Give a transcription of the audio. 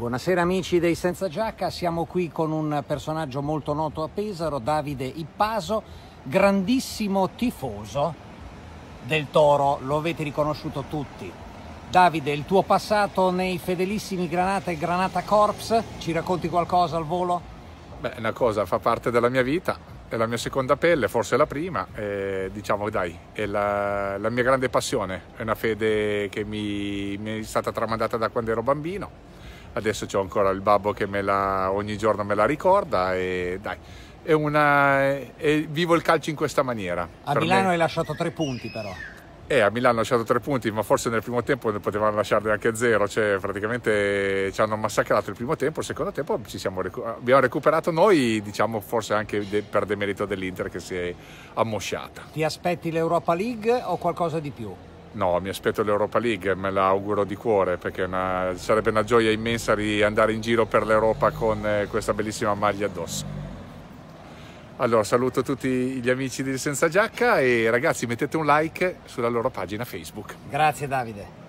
Buonasera amici dei Senza Giacca, siamo qui con un personaggio molto noto a Pesaro, Davide Ippaso, grandissimo tifoso del Toro, lo avete riconosciuto tutti. Davide, il tuo passato nei fedelissimi Granata e Granata Corps, ci racconti qualcosa al volo? Beh, una cosa, fa parte della mia vita, è la mia seconda pelle, forse la prima, eh, diciamo dai, è la, la, mia grande passione, è una fede che mi, mi è stata tramandata da quando ero bambino adesso ho ancora il babbo che la, ogni giorno me la ricorda e dai. È una, è, vivo il calcio in questa maniera. A Milano me. hai lasciato tre punti però. Eh, a Milano hanno lasciato tre punti, ma forse nel primo tempo ne potevano lasciarne anche zero, cioè praticamente ci hanno massacrato il primo tempo, il secondo tempo siamo, abbiamo recuperato noi, diciamo forse anche de, per demerito dell'Inter che si è ammosciata. Ti aspetti l'Europa League o qualcosa di più? No, mi aspetto l'Europa League, me la auguro di cuore perché una, sarebbe una gioia immensa di andare in giro per l'Europa con eh, questa bellissima maglia addosso. Allora, saluto tutti gli amici di Senza Giacca e ragazzi mettete un like sulla loro pagina Facebook. Grazie Davide.